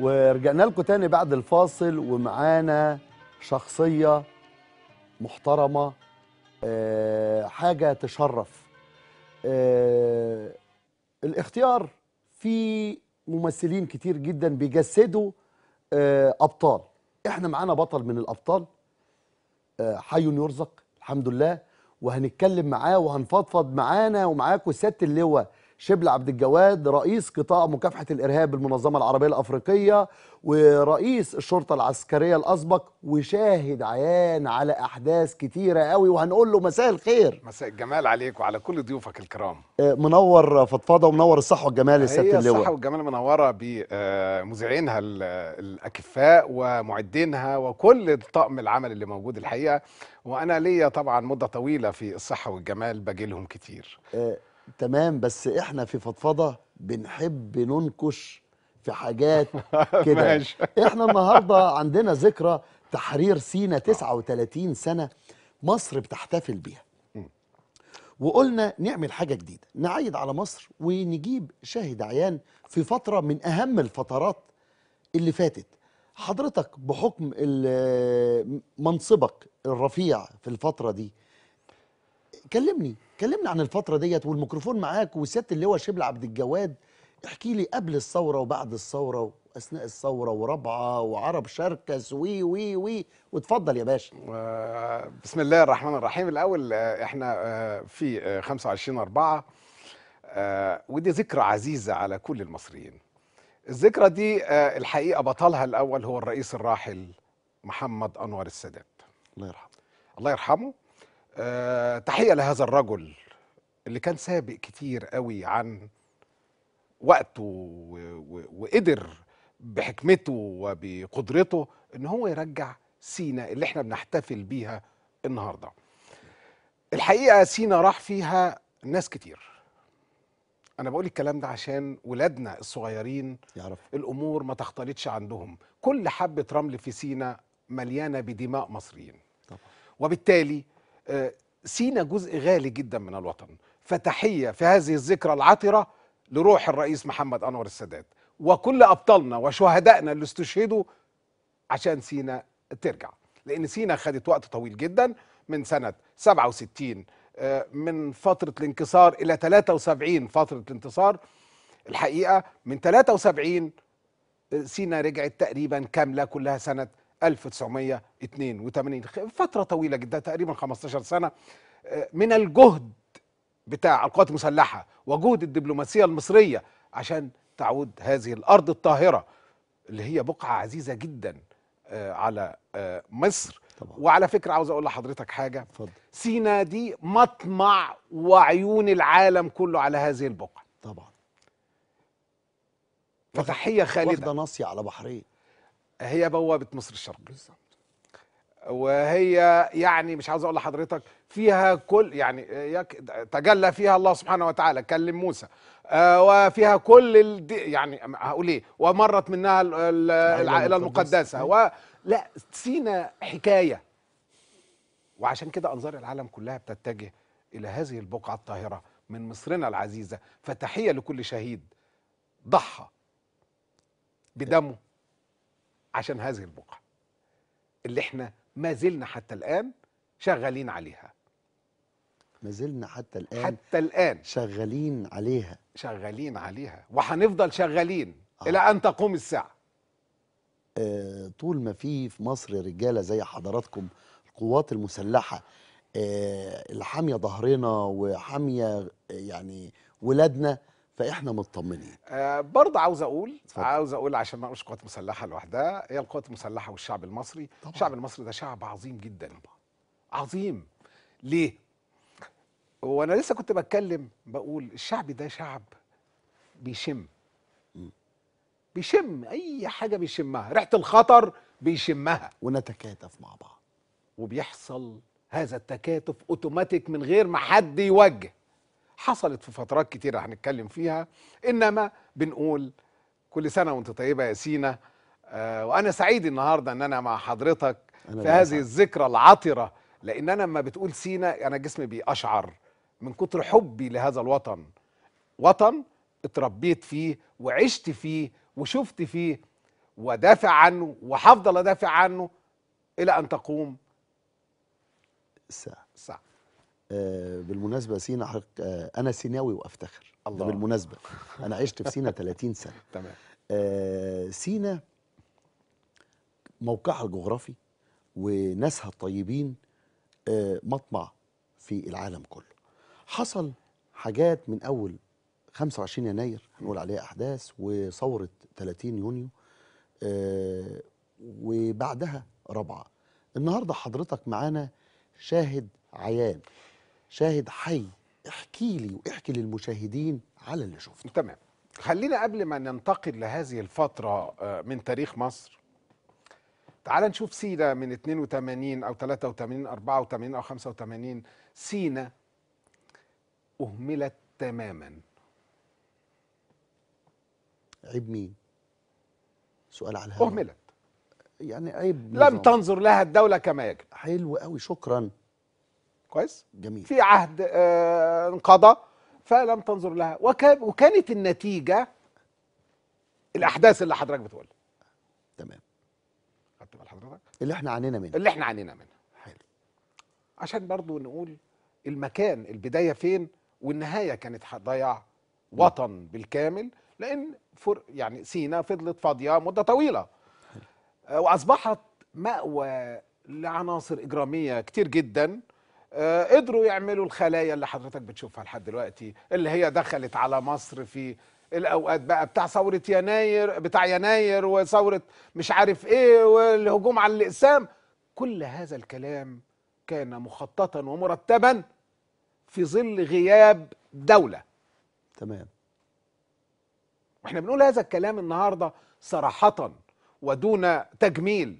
ورجعنا لكم تاني بعد الفاصل ومعانا شخصية محترمة آه، حاجة تشرف آه، الاختيار في ممثلين كتير جدا بيجسدوا آه، أبطال احنا معانا بطل من الأبطال حي يرزق الحمد لله وهنتكلم معاه وهنفضفض معانا ومعاكم سيادة اللواء شبل عبد الجواد رئيس قطاع مكافحة الإرهاب بالمنظمة العربية الأفريقية ورئيس الشرطة العسكرية الأسبق وشاهد عيان على أحداث كتيرة قوي وهنقول له مساء الخير مساء الجمال عليك وعلى كل ضيوفك الكرام آه، منور فضفاضة ومنور الصحة والجمال يا سيادة اللواء الصحة والجمال منورة بمذيعينها آه، الأكفاء ومعدينها وكل طقم العمل اللي موجود الحقيقة وأنا ليا طبعا مدة طويلة في الصحة والجمال بجيلهم كتير آه، تمام بس احنا في فضفضه بنحب ننكش في حاجات كده احنا النهارده عندنا ذكرى تحرير سينا 39 سنه مصر بتحتفل بيها وقلنا نعمل حاجه جديده نعيد على مصر ونجيب شاهد عيان في فتره من اهم الفترات اللي فاتت حضرتك بحكم منصبك الرفيع في الفتره دي كلمني كلمنا عن الفترة ديت والميكروفون معاك وسيادة اللواء شبل عبد الجواد احكي لي قبل الثورة وبعد الثورة وأثناء الثورة ورابعة وعرب شركس وي وي وي واتفضل يا باشا بسم الله الرحمن الرحيم الأول آه، احنا آه، في 25 آه، 4 ودي ذكرى عزيزة على كل المصريين الذكرى دي الحقيقة بطلها الأول هو الرئيس الراحل محمد أنور السادات الله يرحمه الله يرحمه أه تحية لهذا الرجل اللي كان سابق كتير قوي عن وقته وقدر بحكمته وبقدرته ان هو يرجع سينا اللي احنا بنحتفل بيها النهارده الحقيقه سينا راح فيها ناس كتير انا بقول الكلام ده عشان ولادنا الصغيرين يعرف. الامور ما تختلطش عندهم كل حبه رمل في سينا مليانه بدماء مصريين طبعا. وبالتالي آه، سينا جزء غالي جدا من الوطن فتحية في هذه الذكرى العطرة لروح الرئيس محمد أنور السادات وكل أبطالنا وشهدائنا اللي استشهدوا عشان سينا ترجع لأن سينا خدت وقت طويل جدا من سنة 67 آه، من فترة الانكسار إلى 73 فترة الانتصار الحقيقة من 73 آه، سينا رجعت تقريبا كاملة كلها سنة 1982 فترة طويلة جدا تقريبا 15 سنة آه، من الجهد بتاع القوات المسلحة وجهد الدبلوماسية المصرية عشان تعود هذه الأرض الطاهرة اللي هي بقعة عزيزة جدا آه، على آه، مصر طبعا. وعلى فكرة عاوز أقول لحضرتك حاجة فضل. سينا دي مطمع وعيون العالم كله على هذه البقعة طبعا فتحية خالدة واخدة نصي على بحرين هي بوابه مصر الشرق بالظبط وهي يعني مش عاوز اقول لحضرتك فيها كل يعني تجلى فيها الله سبحانه وتعالى كلم موسى آه، وفيها كل يعني هقول ايه ومرت منها العائله المقدسه ولا سينا حكايه وعشان كده انظار العالم كلها بتتجه الى هذه البقعه الطاهره من مصرنا العزيزه فتحيه لكل شهيد ضحى بدمه عشان هذه البقعة اللي احنا ما زلنا حتى الآن شغالين عليها ما زلنا حتى الآن حتى الآن شغالين عليها شغالين عليها وهنفضل شغالين آه. إلى أن تقوم الساعة آه طول ما في في مصر رجالة زي حضراتكم القوات المسلحة آه الحامية ظهرنا وحامية آه، يعني ولادنا فاحنا مطمنين آه برضه عاوز اقول فضل. عاوز اقول عشان ما اقولش قوات مسلحه لوحدها هي القوات المسلحه والشعب المصري طبعا. الشعب المصري ده شعب عظيم جدا طبعا. عظيم ليه وانا لسه كنت بتكلم بقول الشعب ده شعب بيشم بيشم اي حاجه بيشمها ريحه الخطر بيشمها ونتكاتف مع بعض وبيحصل هذا التكاتف اوتوماتيك من غير ما حد يوجه حصلت في فترات كتيرة هنتكلم فيها إنما بنقول كل سنة وأنت طيبة يا سينا آه وأنا سعيد النهاردة إن أنا مع حضرتك أنا في هذه الذكرى العطرة لأن أنا لما بتقول سينا أنا جسمي بيقشعر من كتر حبي لهذا الوطن وطن اتربيت فيه وعشت فيه وشفت فيه ودافع عنه وحفضل أدافع عنه إلى أن تقوم الساعة الساعة آه، بالمناسبه سينا حق آه، انا سيناوي وافتخر الله بالمناسبه انا عشت في سينا 30 سنه تمام آه، سينا موقعها الجغرافي وناسها الطيبين مطمع في العالم كله حصل حاجات من اول 25 يناير هنقول عليها احداث وثوره 30 يونيو وبعدها رابعه النهارده حضرتك معانا شاهد عيان شاهد حي احكي لي واحكي للمشاهدين على اللي شفته تمام خلينا قبل ما ننتقل لهذه الفترة آه، من تاريخ مصر تعال نشوف سينا من 82 أو 83 84 أو 85 سينا أهملت تماما عيب مين؟ سؤال على الهواء أهملت يعني عيب لم تنظر لها الدولة كما يجب حلو قوي شكرا كويس جميل في عهد آه انقضى فلم تنظر لها وكان وكانت النتيجه الاحداث اللي حضرتك بتقولها تمام خدت بال حضرتك اللي احنا عانينا منها اللي احنا عانينا منها حلو عشان برضو نقول المكان البدايه فين والنهايه كانت ضياع وطن بالكامل لان فر يعني سينا فضلت فاضيه مده طويله حلو. آه، واصبحت ماوى لعناصر اجراميه كتير جدا آه، قدروا يعملوا الخلايا اللي حضرتك بتشوفها لحد دلوقتي اللي هي دخلت على مصر في الاوقات بقى بتاع ثوره يناير بتاع يناير وثوره مش عارف ايه والهجوم على الاقسام كل هذا الكلام كان مخططا ومرتبا في ظل غياب دوله تمام واحنا بنقول هذا الكلام النهارده صراحه ودون تجميل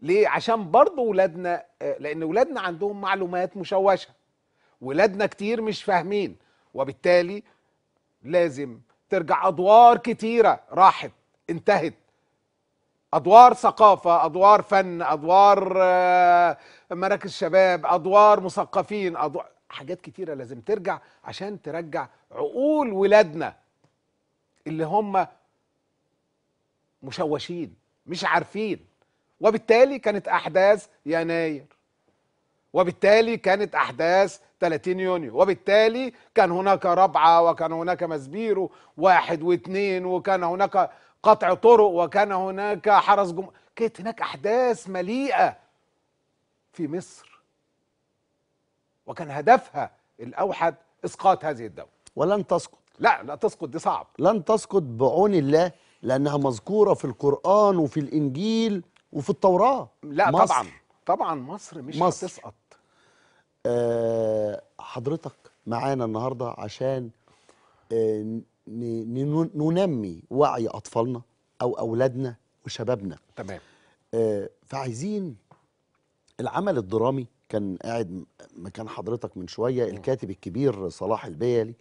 ليه عشان برضه ولادنا آه، لان ولادنا عندهم معلومات مشوشه ولادنا كتير مش فاهمين وبالتالي لازم ترجع ادوار كتيره راحت انتهت ادوار ثقافه ادوار فن ادوار آه، مراكز شباب ادوار مثقفين أدوار حاجات كتيره لازم ترجع عشان ترجع عقول ولادنا اللي هم مشوشين مش عارفين وبالتالي كانت أحداث يناير وبالتالي كانت أحداث 30 يونيو وبالتالي كان هناك ربعة وكان هناك مزبيرو واحد واثنين وكان هناك قطع طرق وكان هناك حرس جم كانت هناك أحداث مليئة في مصر وكان هدفها الأوحد إسقاط هذه الدولة ولن تسقط لا لا تسقط دي صعب لن تسقط بعون الله لأنها مذكورة في القرآن وفي الإنجيل وفي التوراه لا مصر طبعا طبعا مصر مش مصر. هتسقط أه حضرتك معانا النهارده عشان أه ننمي وعي اطفالنا او اولادنا وشبابنا تمام أه فعايزين العمل الدرامي كان قاعد مكان حضرتك من شويه الكاتب الكبير صلاح البيلي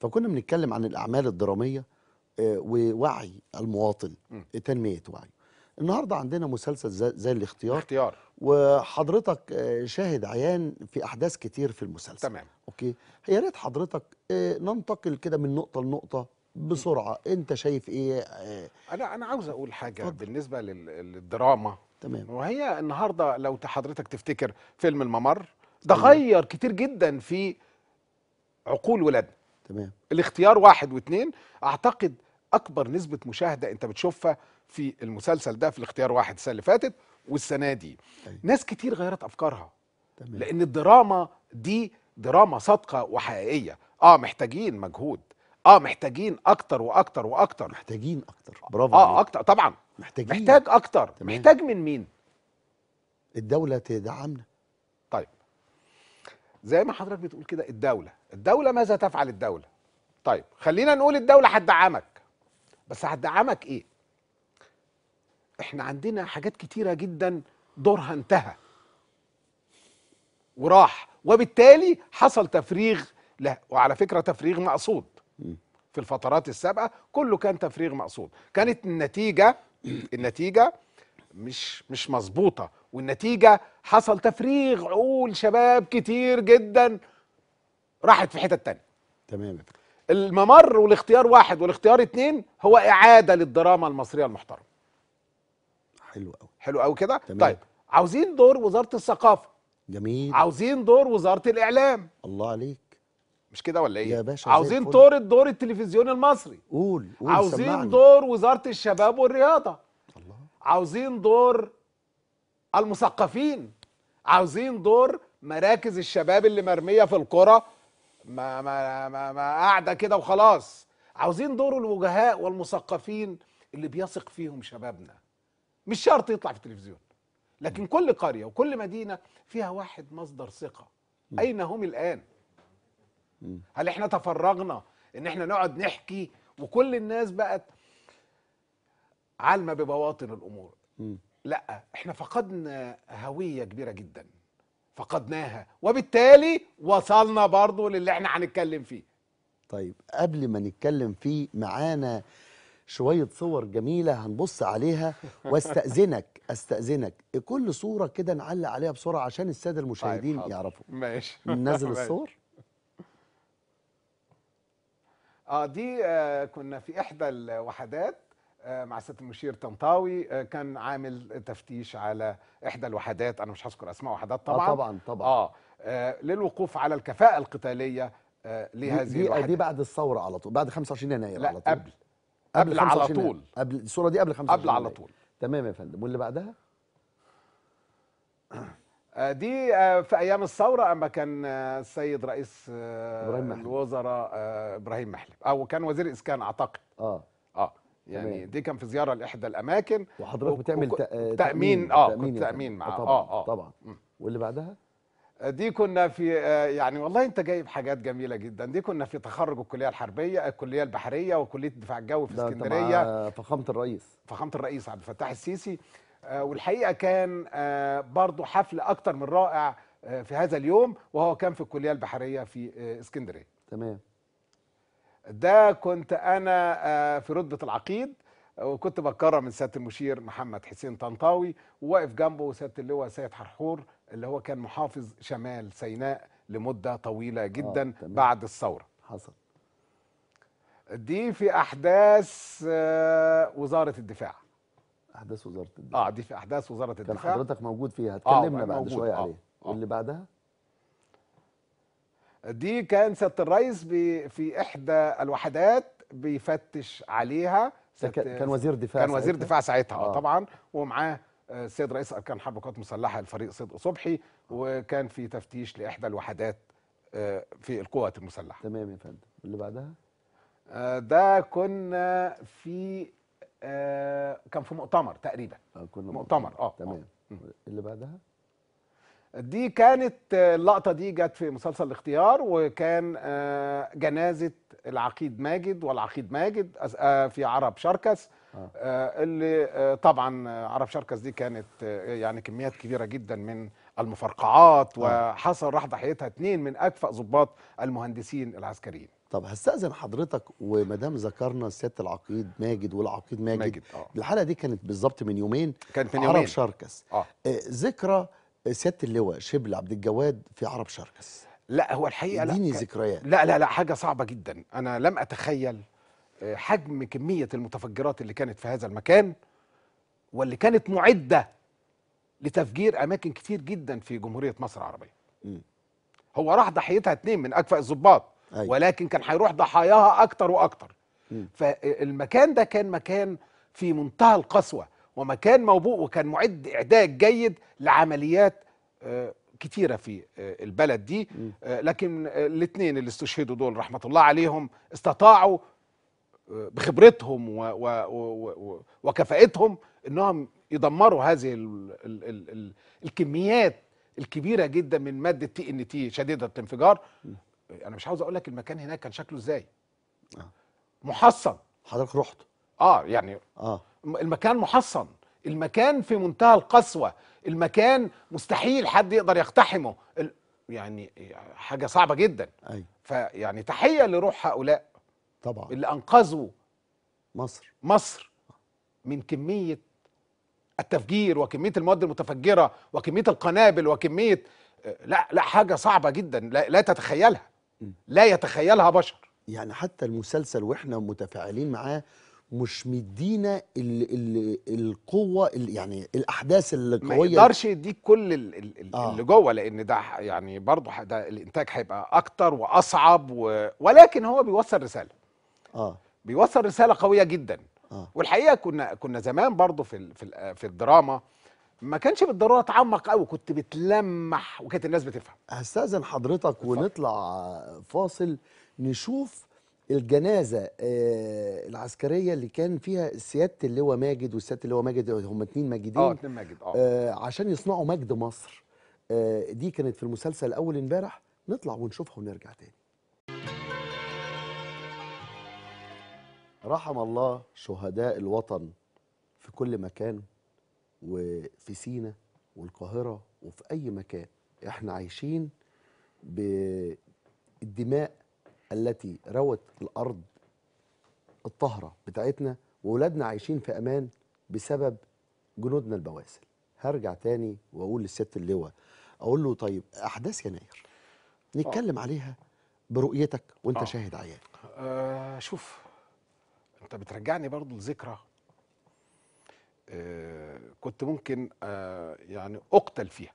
فكنا بنتكلم عن الاعمال الدراميه آه، ووعي المواطن تنميه وعي النهارده عندنا مسلسل زي, الاختيار اختيار وحضرتك آه، شاهد عيان في احداث كتير في المسلسل تمام اوكي يا ريت حضرتك آه، ننتقل كده من نقطه لنقطه بسرعه انت شايف ايه آه، انا انا عاوز اقول حاجه فضل. بالنسبه للدراما تمام وهي النهارده لو حضرتك تفتكر فيلم الممر ده غير كتير جدا في عقول ولادنا تمام الاختيار واحد واثنين اعتقد اكبر نسبه مشاهده انت بتشوفها في المسلسل ده في الاختيار واحد السنه اللي فاتت والسنه دي أي. طيب. ناس كتير غيرت افكارها تمام. لان الدراما دي دراما صادقه وحقيقيه اه محتاجين مجهود اه محتاجين اكتر واكتر واكتر محتاجين اكتر برافو اه عليك. اكتر طبعا محتاجين محتاج اكتر تمام. محتاج من مين الدوله تدعمنا طيب زي ما حضرتك بتقول كده الدوله الدوله ماذا تفعل الدوله طيب خلينا نقول الدوله هتدعمك بس هتدعمك ايه احنا عندنا حاجات كتيره جدا دورها انتهى وراح وبالتالي حصل تفريغ لا وعلى فكره تفريغ مقصود في الفترات السابقه كله كان تفريغ مقصود كانت النتيجه النتيجه مش مش مظبوطه والنتيجه حصل تفريغ عقول شباب كتير جدا راحت في حتت تانية تمام الممر والاختيار واحد والاختيار اتنين هو اعاده للدراما المصريه المحترمه حلو قوي حلو قوي كده طيب عاوزين دور وزاره الثقافه جميل عاوزين دور وزاره الاعلام الله عليك مش كده ولا ايه يا باشا عاوزين دور الدور التلفزيوني المصري قول, قول عاوزين سمعني. دور وزاره الشباب والرياضه الله عاوزين دور المثقفين عاوزين دور مراكز الشباب اللي مرميه في القرى ما ما ما, ما قاعده كده وخلاص عاوزين دور الوجهاء والمثقفين اللي بيثق فيهم شبابنا مش شرط يطلع في التلفزيون لكن كل قريه وكل مدينه فيها واحد مصدر ثقه اين هم الان هل احنا تفرغنا ان احنا نقعد نحكي وكل الناس بقت عالمه ببواطن الامور لا احنا فقدنا هويه كبيره جدا فقدناها وبالتالي وصلنا برضو للي احنا هنتكلم فيه طيب قبل ما نتكلم فيه معانا شوية صور جميلة هنبص عليها واستأذنك استأذنك كل صورة كده نعلق عليها بسرعة عشان السادة طيب، المشاهدين طيب يعرفوا ماشي ننزل الصور اه دي آه كنا في احدى الوحدات آه، مع سياده المشير طنطاوي آه، كان عامل تفتيش على احدى الوحدات انا مش هذكر اسماء وحدات آه، طبعا طبعا طبعا اه, للوقوف على الكفاءه القتاليه لهذه دي الوحدات دي بعد الثوره على طول بعد 25 يناير على طول قبل قبل على طول قبل الصوره دي قبل 25 قبل على طول تمام يا فندم واللي بعدها دي في ايام الثوره اما كان السيد رئيس ابراهيم الوزراء ابراهيم محلب او كان وزير اسكان اعتقد اه اه يعني تمام. دي كان في زياره لاحدى الاماكن وحضرتك و... بتعمل ت... آه، تأمين, اه تأمين كنت تامين معاه طبعا اه اه طبعا آه. واللي بعدها آه، دي كنا في يعني والله انت جايب حاجات جميله جدا دي كنا في تخرج الكليه الحربيه الكليه البحريه وكليه الدفاع الجوي في اسكندريه فخامه الرئيس فخامه الرئيس عبد الفتاح السيسي والحقيقه كان برضو حفل اكتر من رائع في هذا اليوم وهو كان في الكليه البحريه في اسكندريه تمام ده كنت انا آه، في رتبه العقيد وكنت بتكرم من سياده المشير محمد حسين طنطاوي وواقف جنبه سياده اللواء سيد حرحور اللي هو كان محافظ شمال سيناء لمده طويله آه، جدا آه، بعد الثوره حصل دي في احداث آه، وزاره الدفاع احداث وزاره الدفاع اه دي في احداث وزاره الدفاع كان حضرتك موجود فيها اتكلمنا آه بعد شويه آه. عليه آه. اللي بعدها دي كان سياده الرئيس في احدى الوحدات بيفتش عليها كان وزير دفاع كان وزير دفاع ساعتها آه. طبعا ومعاه السيد آه، رئيس اركان حرب القوات المسلحه الفريق صدق صبحي آه. وكان في تفتيش لاحدى الوحدات آه، في القوات المسلحه تمام يا فندم اللي بعدها ده كنا في كان في مؤتمر تقريبا كنا مؤتمر اه تمام اللي بعدها دي كانت آه، اللقطة دي جت في مسلسل الاختيار وكان آه، جنازة العقيد ماجد والعقيد ماجد آه، في عرب شركس اللي طبعا عرب شركس دي كانت يعني كميات كبيرة جدا من المفرقعات وحصل راح ضحيتها اتنين من أكفأ ضباط المهندسين العسكريين طب هستأذن حضرتك ومدام ذكرنا سيادة العقيد ماجد والعقيد ماجد, ماجد. الحلقة دي كانت بالظبط من يومين كانت من يومين عرب شركس ذكرى آه سياده اللواء شبل عبد الجواد في عرب شركس لا هو الحقيقه لا ذكريات لا لا لا حاجه صعبه جدا انا لم اتخيل آه، حجم كميه المتفجرات اللي كانت في هذا المكان واللي كانت معده لتفجير اماكن كتير جدا في جمهوريه مصر العربيه م. هو راح ضحيتها اتنين من اكفأ الضباط أيوة. ولكن كان هيروح ضحاياها اكتر واكتر م. فالمكان ده كان مكان في منتهى القسوه ومكان موبوء وكان معد اعداد جيد لعمليات آه، كتيره في آه، البلد دي آه، لكن الاثنين اللي استشهدوا دول رحمه الله عليهم استطاعوا بخبرتهم وكفاءتهم انهم يدمروا هذه الكميات الكبيره جدا من ماده تي ان تي شديده الانفجار انا مش عاوز اقول لك المكان هناك كان شكله ازاي محصن حضرتك رحت اه يعني اه المكان محصن المكان في منتهى القسوة المكان مستحيل حد يقدر يقتحمه يعني حاجة صعبة جدا أي. فيعني تحية لروح هؤلاء طبعا اللي أنقذوا مصر مصر من كمية التفجير وكمية المواد المتفجرة وكمية القنابل وكمية آه، لا لا حاجة صعبة جدا لا, لا تتخيلها لا يتخيلها بشر يعني حتى المسلسل واحنا متفاعلين معاه مش مدينا القوه يعني الاحداث القويه ما يقدرش يديك كل ال آه. اللي جوه لان ده يعني برضه ده الانتاج هيبقى اكتر واصعب و ولكن هو بيوصل رساله اه بيوصل رساله قويه جدا آه. والحقيقه كنا كنا زمان برضه في في, في الدراما ما كانش بالضروره تعمق قوي كنت بتلمح وكانت الناس بتفهم هستاذن حضرتك ونطلع فاصل نشوف الجنازه آه، العسكريه اللي كان فيها سياده اللواء ماجد وسياده اللواء ماجد هم اتنين ماجدين اه اتنين ماجد اه, آه، عشان يصنعوا مجد مصر آه، دي كانت في المسلسل اول امبارح نطلع ونشوفها ونرجع تاني رحم الله شهداء الوطن في كل مكان وفي سينا والقاهرة وفي أي مكان احنا عايشين بالدماء التي روت الأرض الطاهرة بتاعتنا وولادنا عايشين في أمان بسبب جنودنا البواسل هرجع تاني وأقول للست اللواء أقول له طيب أحداث يناير نتكلم آه. عليها برؤيتك وانت آه. شاهد عيان آه شوف انت بترجعني برضو لذكرى آه كنت ممكن آه يعني اقتل فيها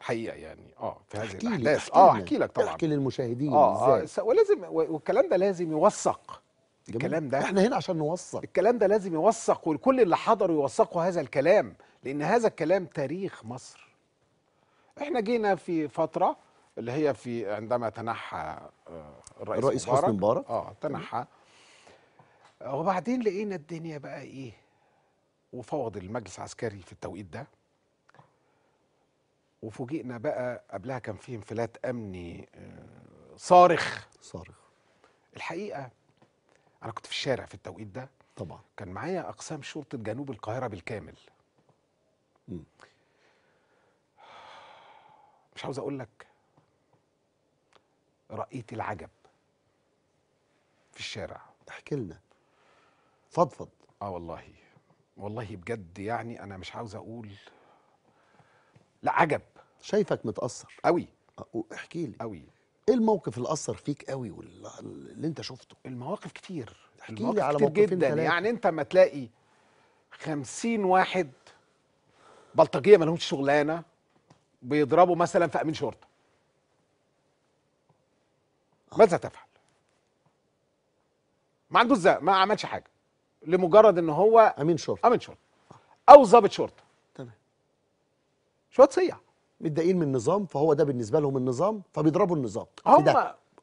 حقيقه يعني اه في هذه الاحداث اه احكي لك طبعا احكي للمشاهدين اه, آه ولازم والكلام ده لازم يوثق الكلام ده احنا هنا عشان نوثق الكلام ده لازم يوثق ولكل اللي حضروا يوثقوا هذا الكلام لان هذا الكلام تاريخ مصر احنا جينا في فتره اللي هي في عندما تنحى آه، الرئيس, الرئيس مبارك حسني مبارك اه تنحى وبعدين لقينا الدنيا بقى ايه وفوض المجلس العسكري في التوقيت ده وفوجئنا بقى قبلها كان في انفلات امني آه، صارخ صارخ الحقيقه انا كنت في الشارع في التوقيت ده طبعا كان معايا اقسام شرطه جنوب القاهره بالكامل م. مش عاوز اقول لك رايت العجب في الشارع احكي لنا فضفض اه والله والله بجد يعني انا مش عاوز اقول لا عجب شايفك متاثر قوي أه، احكي لي قوي ايه الموقف اللي اثر فيك قوي واللي انت شفته المواقف كتير احكي لي على موقفين جدا ثلاثة. يعني انت ما تلاقي خمسين واحد بلطجيه ما لهمش شغلانه بيضربوا مثلا في امين شرطه ماذا تفعل ما عندوش ما عملش حاجه لمجرد ان هو امين شرطه امين شرطه او ضابط شرطه شويه صيع متضايقين من النظام فهو ده بالنسبه لهم النظام فبيضربوا النظام هم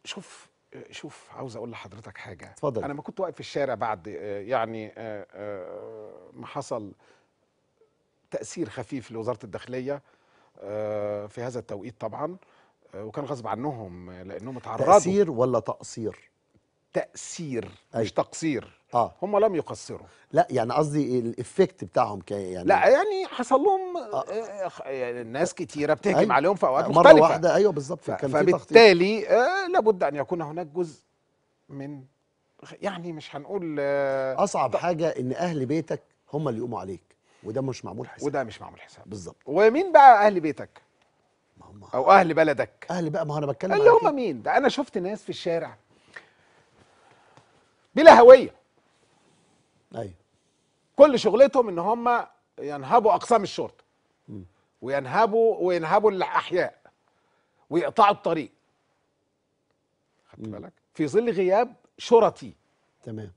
شوف شوف عاوز اقول لحضرتك حاجه اتفضل انا ما كنت واقف في الشارع بعد آه، يعني آه، آه، ما حصل تاثير خفيف لوزاره الداخليه في هذا التوقيت طبعا وكان غصب عنهم لانهم اتعرضوا تاثير ولا تقصير تاثير أي. مش تقصير اه هم لم يقصروا لا يعني قصدي الافكت بتاعهم كان يعني لا يعني حصل لهم آه. آه، يعني ناس كتيره بتهجم أيوة. عليهم في اوقات مختلفه مره واحده ايوه بالظبط كان فبالتالي آه لابد ان يكون هناك جزء من يعني مش هنقول آه اصعب ط... حاجه ان اهل بيتك هم اللي يقوموا عليك وده مش معمول حساب وده مش معمول حساب بالظبط ومين بقى اهل بيتك ما هم او اهل بلدك اهل بقى ما انا بتكلم اللي هم مين ده انا شفت ناس في الشارع بلا هويه ايوه كل شغلتهم ان هم ينهبوا اقسام الشرطه وينهبوا وينهبوا الاحياء ويقطعوا الطريق خدت بالك في ظل غياب شرطي تمام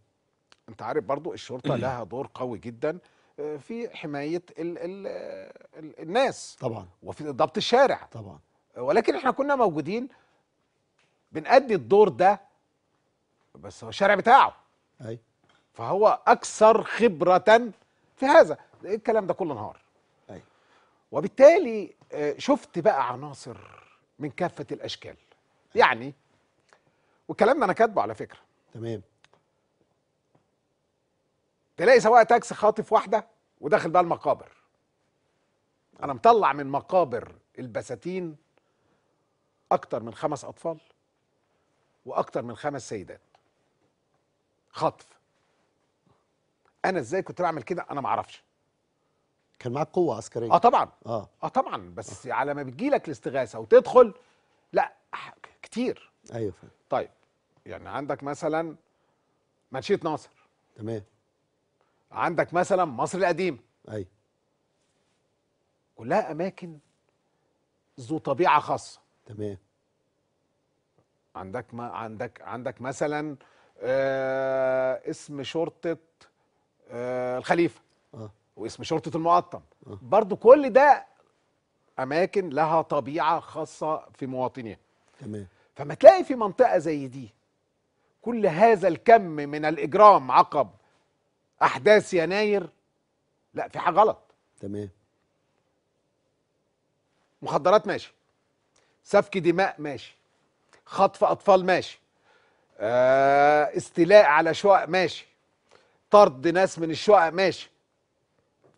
انت عارف برضو الشرطه لها دور قوي جدا آه، في حمايه الـ الـ آه، الـ الناس طبعا وفي ضبط الشارع طبعا ولكن احنا كنا موجودين بنأدي الدور ده بس هو الشارع بتاعه ايوه فهو اكثر خبره في هذا الكلام ده كل نهار أيوة. وبالتالي آه، شفت بقى عناصر من كافه الاشكال أيوة. يعني والكلام ده انا كاتبه على فكره تمام تلاقي سواق تاكسي خاطف واحده وداخل بقى المقابر أيوة. انا مطلع من مقابر البساتين اكتر من خمس اطفال واكتر من خمس سيدات خطف انا ازاي كنت بعمل كده انا ما اعرفش كان معاك قوه عسكريه اه طبعا اه اه طبعا بس آه. على ما بتجيلك الاستغاثه وتدخل لا كتير ايوه فهم. طيب يعني عندك مثلا منشيه ناصر تمام عندك مثلا مصر القديمه ايوه كلها اماكن ذو طبيعه خاصه تمام عندك ما عندك عندك مثلا آه اسم شرطه آه الخليفه آه. واسم شرطه المعطم آه. برضو كل ده اماكن لها طبيعه خاصه في مواطنيها تمام فما تلاقي في منطقه زي دي كل هذا الكم من الاجرام عقب احداث يناير لا في حاجه غلط تمام مخدرات ماشي سفك دماء ماشي خطف اطفال ماشي آه استيلاء على شقق ماشي طرد ناس من الشقق ماشي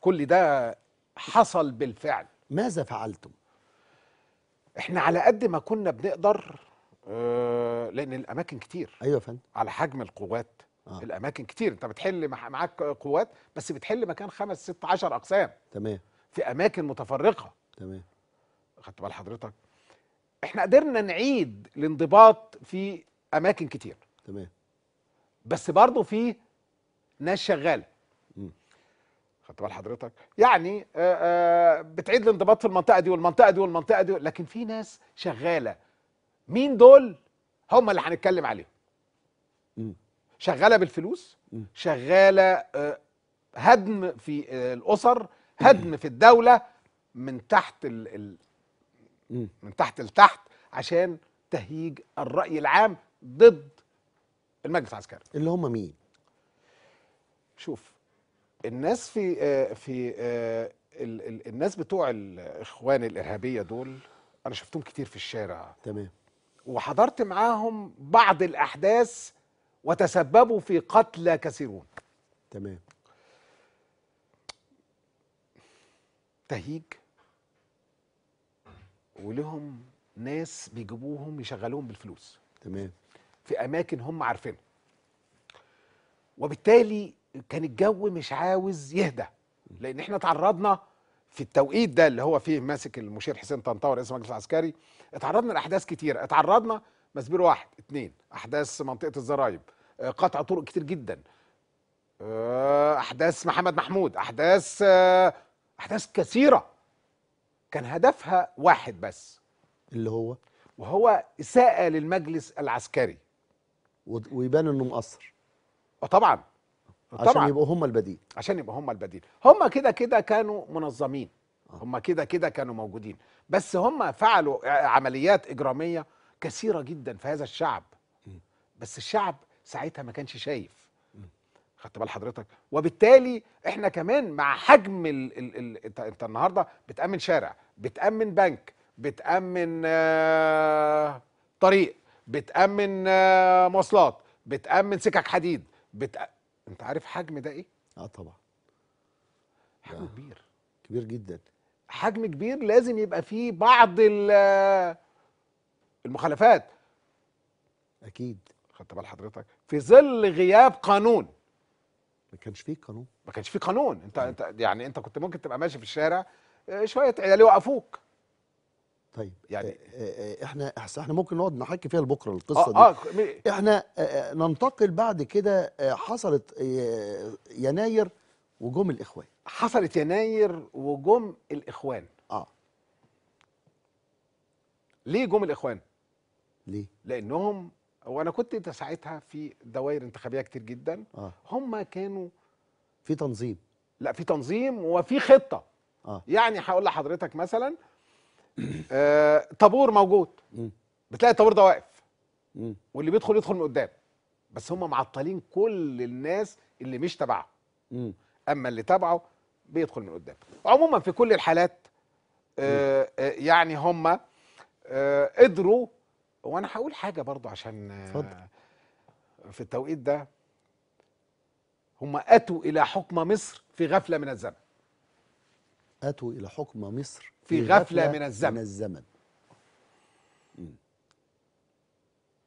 كل ده حصل بالفعل ماذا فعلتم؟ احنا على قد ما كنا بنقدر آه لان الاماكن كتير ايوه يا فندم على حجم القوات آه. الاماكن كتير انت بتحل معاك قوات بس بتحل مكان خمس ست عشر اقسام تمام في اماكن متفرقه تمام خدت بال حضرتك احنا قدرنا نعيد الانضباط في اماكن كتير تمام بس برضه في ناس شغاله خدت بال حضرتك يعني آه، آه، بتعيد الانضباط في المنطقه دي والمنطقه دي والمنطقه دي لكن في ناس شغاله مين دول هم اللي هنتكلم عليهم شغاله بالفلوس شغاله آه، هدم في الاسر هدم في الدوله من تحت ال ال من تحت لتحت عشان تهيج الراي العام ضد المجلس العسكري اللي هم مين شوف الناس في آه، في آه، الناس بتوع الاخوان الارهابيه دول انا شفتهم كتير في الشارع تمام وحضرت معاهم بعض الاحداث وتسببوا في قتلى كثيرون تمام تهيج ولهم ناس بيجيبوهم يشغلوهم بالفلوس تمام في اماكن هم عارفينها وبالتالي كان الجو مش عاوز يهدى لان احنا تعرضنا في التوقيت ده اللي هو فيه ماسك المشير حسين طنطاوي رئيس المجلس العسكري اتعرضنا لاحداث كتير اتعرضنا مسبير واحد اتنين احداث منطقه الزرايب آه، قطع طرق كتير جدا آه، احداث محمد محمود احداث آه، احداث كثيره كان هدفها واحد بس اللي هو وهو اساءه للمجلس العسكري ويبان انه مقصر وطبعا عشان يبقوا هم البديل عشان يبقوا هم البديل هم كده كده كانوا منظمين آه. هم كده كده كانوا موجودين بس هم فعلوا عمليات اجراميه كثيره جدا في هذا الشعب بس الشعب ساعتها ما كانش شايف خدت بال حضرتك وبالتالي احنا كمان مع حجم ال ال ال انت, انت النهارده بتامن شارع بتامن بنك بتامن آه، طريق بتامن آه، مواصلات بتامن سكك حديد بتأ... انت عارف حجم ده ايه اه طبعا حجم كبير كبير جدا حجم كبير لازم يبقى فيه بعض المخالفات اكيد خدت بال حضرتك في ظل غياب قانون ما كانش فيه قانون ما كانش فيه قانون انت انت يعني انت كنت ممكن تبقى ماشي في الشارع آه، شويه عيال يوقفوك طيب يعني آه، آه، آه، احنا احنا ممكن نقعد نحكي فيها لبكره القصه آه دي آه احنا ننتقل بعد كده حصلت يناير وجم الاخوان حصلت يناير وجم الاخوان اه ليه جم الاخوان ليه لانهم وانا كنت انت ساعتها في دوائر انتخابيه كتير جدا آه. هم كانوا في تنظيم لا في تنظيم وفي خطه آه. يعني هقول لحضرتك مثلا آه طابور موجود بتلاقي الطابور ده واقف واللي بيدخل يدخل من قدام بس هم معطلين كل الناس اللي مش تبعه اما اللي تبعه بيدخل من قدام عموما في كل الحالات آه آه يعني هم آه قدروا وانا هقول حاجه برضو عشان آه، فضل. في التوقيت ده هم اتوا الى حكم مصر في غفله من الزمن اتوا الى حكم مصر في غفلة, من الزمن من الزمن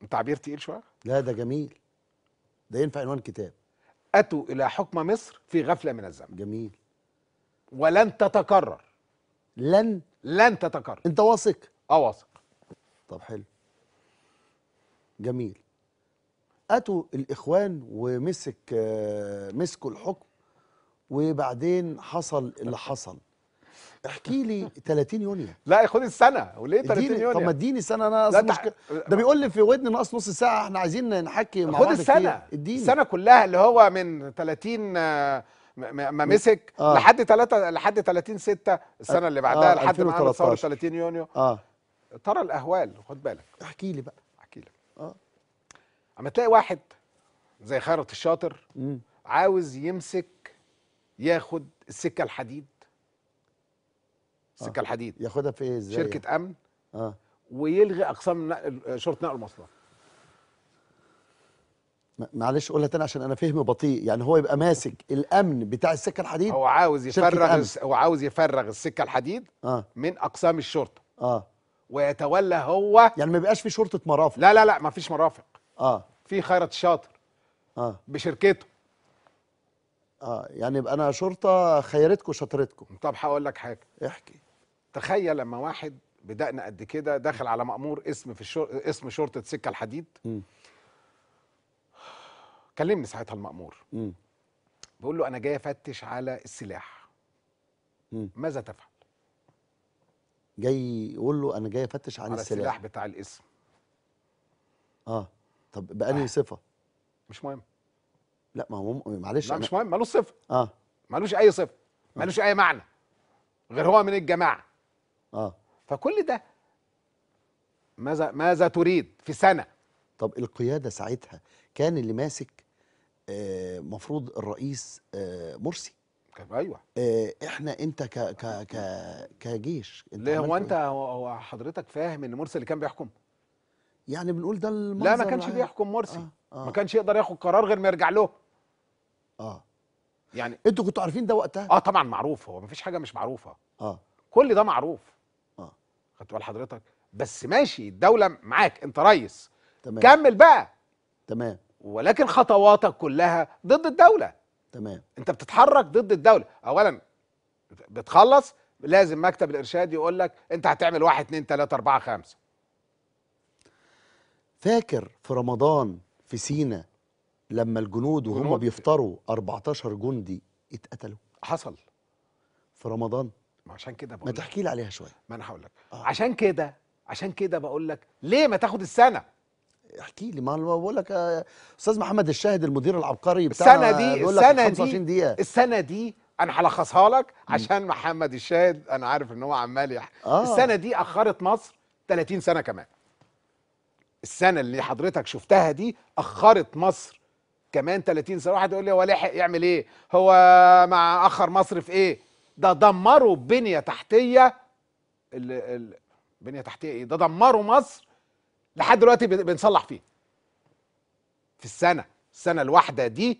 تعبير تقيل شوية لا ده جميل ده ينفع عنوان كتاب أتوا إلى حكم مصر في غفلة من الزمن جميل ولن تتكرر لن لن تتكرر أنت واثق؟ أه واثق طب حلو جميل أتوا الإخوان ومسك آه، مسكوا الحكم وبعدين حصل اللي حصل احكي لي 30 يونيو لا خد السنه وليه 30 يونيو طب ما اديني سنه انا اصلا مشكله ده بيقول لي في ودني ناقص نص ساعه احنا عايزين نحكي مع خد السنه اديني السنه كلها اللي هو من 30 آه، ما مسك آه. لحد 3 لحد 30 6 السنه اللي بعدها آه. لحد ما 30 يونيو اه ترى الاهوال خد بالك احكي لي بقى احكي لك اه اما تلاقي واحد زي خيرت الشاطر عاوز يمسك ياخد السكه الحديد آه. السكه آه. الحديد ياخدها في ايه ازاي شركه امن اه ويلغي اقسام شرطه نقل المواصلات معلش قولها تاني عشان انا فهمي بطيء يعني هو يبقى ماسك الامن بتاع السكه الحديد هو عاوز يفرغ هو عاوز يفرغ السكه الحديد آه. من اقسام الشرطه اه ويتولى هو يعني ما بيبقاش في شرطه مرافق لا لا لا ما فيش مرافق اه في خيرت الشاطر اه بشركته اه يعني يبقى انا شرطه خيرتكم شطرتكم طب هقول لك حاجه احكي تخيل لما واحد بدأنا قد كده داخل على مأمور اسم في الشر... اسم شرطة سكة الحديد م. كلمني ساعتها المأمور م. بقول له أنا جاي أفتش على السلاح م. ماذا تفعل؟ جاي يقول له أنا جاي أفتش عن على السلاح السلاح بتاع الاسم اه طب بأنهي آه. صفة؟ مش مهم لا ما هو معلش لا أنا... مش مهم مالوش صفة اه مالوش أي صفة آه. مالوش أي معنى غير هو من الجماعة اه فكل ده ماذا ماذا تريد في سنه طب القياده ساعتها كان اللي ماسك آه مفروض الرئيس آه مرسي ايوه آه احنا انت ك ك ك كجيش انت ليه هو انت إيه؟ هو حضرتك فاهم ان مرسي اللي كان بيحكم يعني بنقول ده لا ما كانش بيحكم مرسي آه آه ما كانش يقدر ياخد قرار غير ما يرجع له اه يعني انتوا كنتوا عارفين ده وقتها اه طبعا معروف هو ما فيش حاجه مش معروفه اه كل ده معروف خدت بال حضرتك بس ماشي الدوله معاك انت ريس تمام. كمل بقى تمام ولكن خطواتك كلها ضد الدوله تمام انت بتتحرك ضد الدوله اولا بتخلص لازم مكتب الارشاد يقول لك انت هتعمل واحد اتنين تلاته اربعه خمسه فاكر في رمضان في سينا لما الجنود وهم بيفطروا 14 جندي اتقتلوا حصل في رمضان ما عشان كده بقول ما تحكي لي عليها شويه ما انا هقول لك آه. عشان كده عشان كده بقول لك ليه ما تاخد السنه احكي لي ما انا بقول لك آه، استاذ محمد الشاهد المدير العبقري بتاع السنه دي السنه دي دقيقة. السنه دي انا هلخصها لك عشان محمد الشاهد انا عارف ان هو عمال آه. السنه دي اخرت مصر 30 سنه كمان السنه اللي حضرتك شفتها دي اخرت مصر كمان 30 سنه واحد يقول لي هو لحق يعمل ايه هو مع اخر مصر في ايه ده دمروا بنيه تحتيه بنيه تحتيه ايه ده دمروا مصر لحد دلوقتي بنصلح فيه في السنه السنه الواحده دي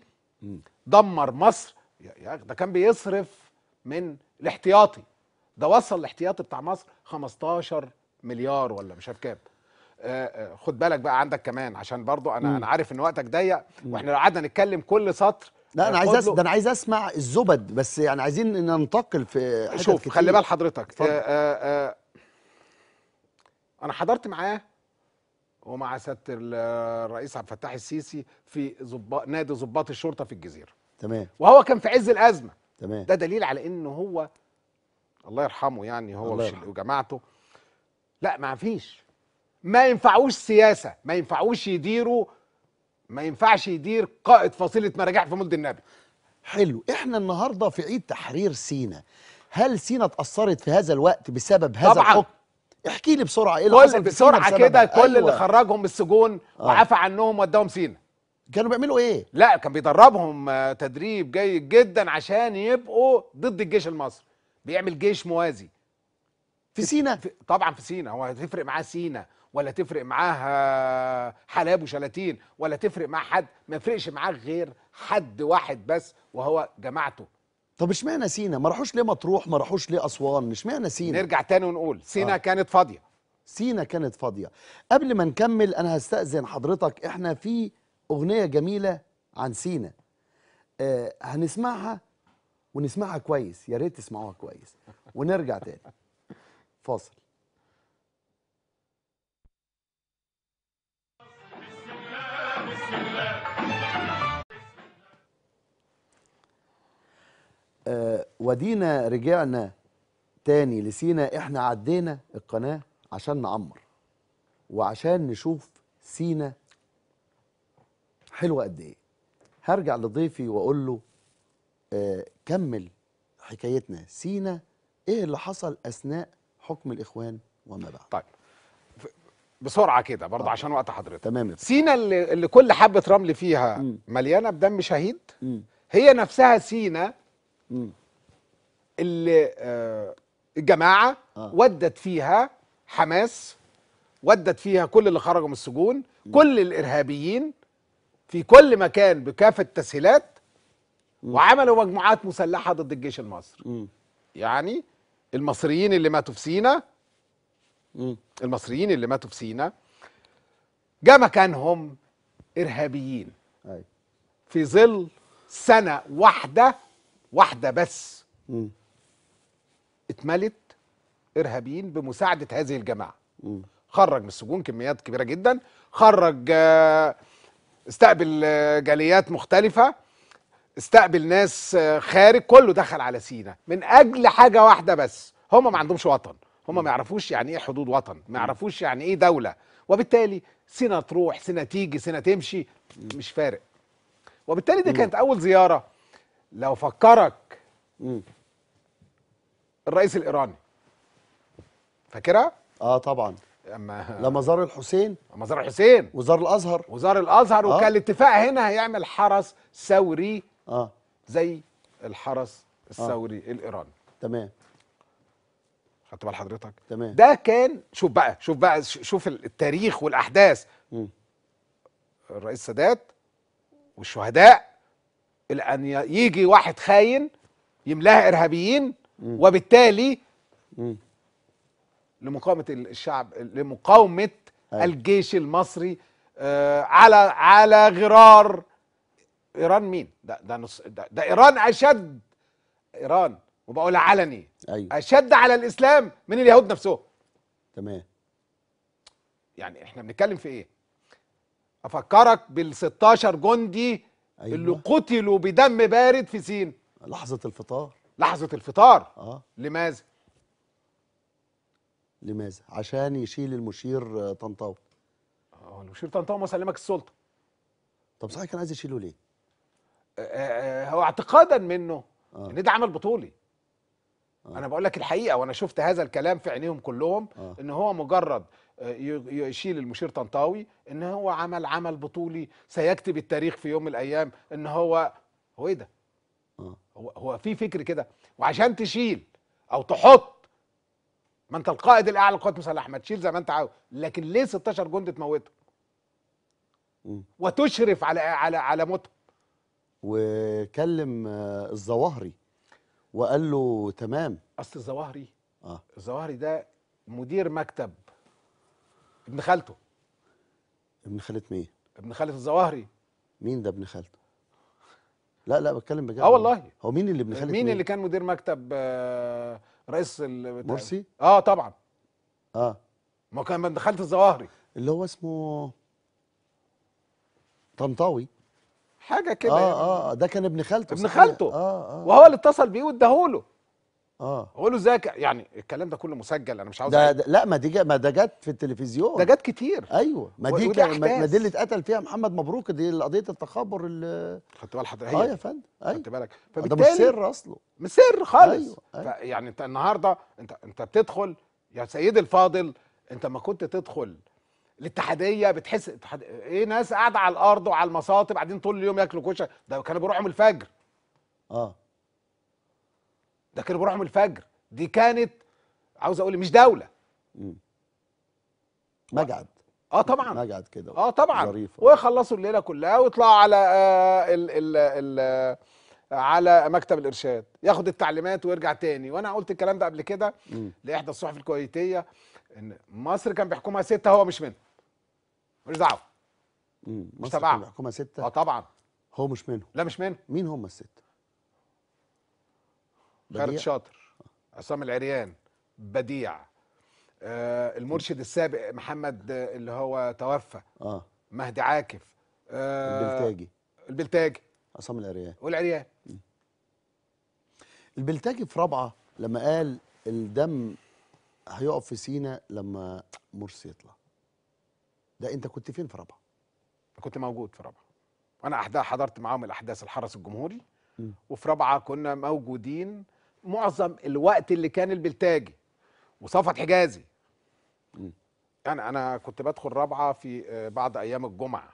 دمر مصر ده كان بيصرف من الاحتياطي ده وصل الاحتياطي بتاع مصر 15 مليار ولا مش عارف كام آه، آه، خد بالك بقى عندك كمان عشان برضو انا انا عارف ان وقتك ضيق واحنا لو قعدنا نتكلم كل سطر لا انا عايز أس... ده انا عايز اسمع الزبد بس يعني عايزين ننتقل في شوف كتير. خلي بال حضرتك آآ آآ آه، آه، آه، انا حضرت معاه ومع سياده الرئيس عبد الفتاح السيسي في زب... نادي ضباط الشرطه في الجزيره تمام وهو كان في عز الازمه تمام ده دليل على ان هو الله يرحمه يعني هو يرحمه. وجماعته لا ما فيش ما ينفعوش سياسه ما ينفعوش يديروا ما ينفعش يدير قائد فصيله مراجع في مولد النبي حلو احنا النهارده في عيد تحرير سينا هل سينا اتاثرت في هذا الوقت بسبب هذا طبعا. الحكم احكي لي بسرعه ايه اللي حصل بسرعه كده كل أيوة. اللي خرجهم من السجون آه. وعفى عنهم وداهم سينا كانوا بيعملوا ايه لا كان بيدربهم آه، تدريب جيد جدا عشان يبقوا ضد الجيش المصري بيعمل جيش موازي في سينا في... طبعا في سينا هو هتفرق معاه سينا ولا تفرق معاه آه، حلاب وشلاتين ولا تفرق مع حد ما يفرقش معاه غير حد واحد بس وهو جماعته طب اشمعنى سينا ما راحوش ليه مطروح ما راحوش ليه اسوان اشمعنى سينا نرجع تاني ونقول سينا آه. كانت فاضيه سينا كانت فاضيه قبل ما نكمل انا هستاذن حضرتك احنا في اغنيه جميله عن سينا آه هنسمعها ونسمعها كويس يا ريت تسمعوها كويس ونرجع تاني فاصل آه، ودينا رجعنا تاني لسينا احنا عدينا القناة عشان نعمر وعشان نشوف سينا حلوة قد ايه هرجع لضيفي واقول له آه كمل حكايتنا سينا ايه اللي حصل اثناء حكم الاخوان وما بعد طيب بسرعه كده برضه آه. عشان وقت حضرتك تمام سينا اللي, اللي كل حبه رمل فيها م. مليانه بدم شهيد م. هي نفسها سينا م. اللي آه الجماعه آه. ودت فيها حماس ودت فيها كل اللي خرجوا من السجون م. كل الارهابيين في كل مكان بكافه التسهيلات وعملوا مجموعات مسلحه ضد الجيش المصري يعني المصريين اللي ماتوا في سينا المصريين اللي ماتوا في سينا جاء مكانهم ارهابيين في ظل سنه واحده واحده بس اتملت ارهابيين بمساعده هذه الجماعه خرج من السجون كميات كبيره جدا خرج آه، استقبل آه، جاليات مختلفه استقبل ناس آه، خارج كله دخل على سينا من اجل حاجه واحده بس هم ما عندهمش وطن هم ما يعرفوش يعني ايه حدود وطن ما يعرفوش يعني ايه دوله وبالتالي سنه تروح سنه تيجي سنه تمشي مش فارق وبالتالي دي كانت اول زياره لو فكرك الرئيس الايراني فاكرها اه طبعا اما لما زار الحسين لما زار الحسين وزار الازهر وزار الازهر آه. وكان الاتفاق هنا هيعمل حرس ثوري اه زي الحرس آه. الثوري آه. الايراني تمام خدت بال حضرتك تمام ده كان شوف بقى شوف بقى شوف التاريخ والاحداث م. الرئيس السادات والشهداء لان يجي واحد خاين يملاها ارهابيين م. وبالتالي م. لمقاومه الشعب لمقاومه أي. أيوة. الجيش المصري آه على على غرار ايران مين ده ده, نص ده ده ايران اشد ايران وبقول علني أيوة. اشد على الاسلام من اليهود نفسهم تمام يعني احنا بنتكلم في ايه افكرك بال16 جندي أيوة. اللي قتلوا بدم بارد في سين لحظه الفطار لحظه الفطار اه لماذا لماذا عشان يشيل المشير آه، طنطاوي اه المشير طنطاوي ما سلمك السلطه طب صحيح كان عايز يشيله ليه آه، آه، هو اعتقادا منه آه. ان ده عمل بطولي آه. انا بقول لك الحقيقه وانا شفت هذا الكلام في عينيهم كلهم آه. ان هو مجرد آه، يشيل المشير طنطاوي ان هو عمل عمل بطولي سيكتب التاريخ في يوم من الايام ان هو هو ايه ده آه. هو هو في فكر كده وعشان تشيل او تحط ما انت القائد الاعلى للقوات المسلحه ما تشيل زي ما انت عاوز لكن ليه 16 جندي تموتهم وتشرف على على على موتهم وكلم آه، الظواهري وقال له تمام اصل الظواهري اه الظواهري ده مدير مكتب ابن خالته ابن خالة مين؟ ابن خالة الظواهري مين ده ابن خالته؟ لا لا بتكلم بجد اه والله هو مين اللي ابن خالة مين, مين اللي كان مدير مكتب آه، رئيس مرسي؟ اه طبعا اه ما كان ابن خالة الظواهري اللي هو اسمه طنطاوي حاجه كده آه،, يعني. اه اه ده كان ابن خالته ابن خالته آه آه وهو اللي اتصل بيه واداهوله اه اقول له ازيك يعني الكلام ده كله مسجل انا مش عاوز ده, ده لا ما دي ما ده جت في التلفزيون ده جت كتير ايوه ما دي ما دي اللي اتقتل فيها محمد مبروك دي قضيه التخابر اللي خدت بال حضرتك اه يا فندم ايوه خدت بالك آه، ده مش سر اصله مش سر خالص أيوة. أيوة. يعني انت النهارده انت انت بتدخل يا سيدي الفاضل انت ما كنت تدخل الاتحاديه بتحس اتحاد... ايه ناس قاعده على الارض وعلى المصاطب قاعدين طول اليوم ياكلوا كشري ده كانوا بيروحوا من الفجر اه ده كانوا بيروحوا من الفجر دي كانت عاوز اقول مش دوله مجعد اه طبعا مجعد كده اه طبعا ظريفة. ويخلصوا الليله كلها ويطلعوا على آه ال ال ال على مكتب الارشاد ياخد التعليمات ويرجع تاني وانا قلت الكلام ده قبل كده لاحدى الصحف الكويتيه ان مصر كان بيحكمها سته هو مش منها ماليش دعوه مش تبعها الحكومه سته اه طبعا هو مش منهم لا مش منهم مين هم السته؟ خالد شاطر عصام العريان بديع آه المرشد السابق محمد آه، اللي هو توفى اه مهدي عاكف آه البلتاجي البلتاجي عصام العريان والعريان البلتاجي في رابعه لما قال الدم هيقف في سينا لما مرسي يطلع ده انت كنت فين في رابعه؟ كنت موجود في رابعه وانا حضرت معاهم الاحداث الحرس الجمهوري م. وفي رابعه كنا موجودين معظم الوقت اللي كان البلتاجي وصفت حجازي م. يعني انا كنت بدخل رابعه في آه، بعض ايام الجمعه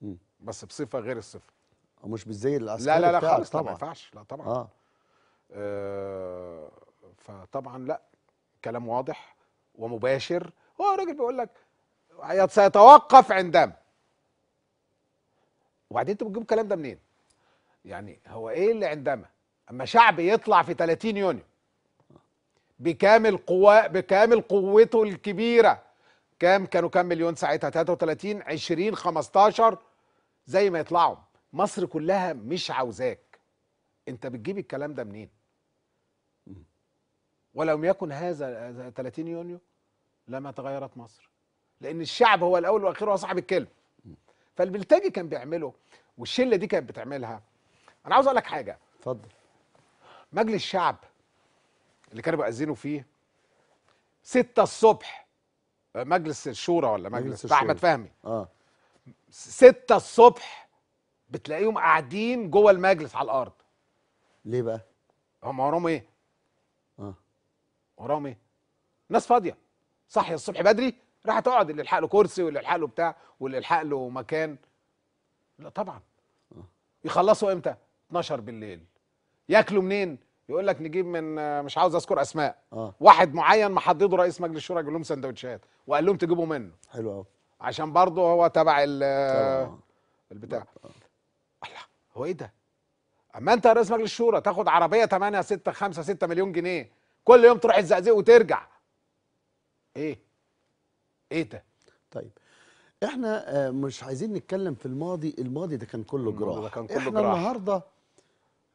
م. بس بصفه غير الصفه مش مش زي العسكري لا لا لا خالص طبعا ما ينفعش لا طبعا آه. آه فطبعا لا كلام واضح ومباشر هو الراجل بيقول لك سيتوقف عندما وبعدين انتوا بتجيبوا الكلام ده منين يعني هو ايه اللي عندما اما شعب يطلع في 30 يونيو بكامل قوة بكامل قوته الكبيرة كام كانوا كام مليون ساعتها 33 20 15 زي ما يطلعوا مصر كلها مش عاوزاك انت بتجيب الكلام ده منين ولم يكن هذا 30 يونيو لما تغيرت مصر لان الشعب هو الاول والاخير هو صاحب الكلمه فالبلتاجي كان بيعمله والشله دي كانت بتعملها انا عاوز اقول لك حاجه اتفضل مجلس الشعب اللي كانوا بيأذنوا فيه 6 الصبح مجلس الشورى ولا مجلس, الشورى بتاع احمد فهمي اه 6 الصبح بتلاقيهم قاعدين جوه المجلس على الارض ليه بقى هم وراهم ايه اه وراهم ايه ناس فاضيه صاحيه الصبح بدري راح تقعد اللي يلحق له كرسي واللي يلحق له بتاع واللي يلحق له مكان لا طبعا آه. يخلصوا امتى 12 بالليل ياكلوا منين يقول لك نجيب من مش عاوز اذكر اسماء آه. واحد معين محدده رئيس مجلس الشورى يجيب لهم سندوتشات وقال لهم تجيبوا منه حلو قوي عشان برضه هو تبع ال آه. البتاع آه. الله هو ايه ده اما انت يا رئيس مجلس الشورى تاخد عربيه 8 6 5 6 مليون جنيه كل يوم تروح الزقازيق وترجع ايه ايه ده طيب احنا آه، مش عايزين نتكلم في الماضي الماضي ده كان كله جراح ده كان كله احنا جراح. النهارده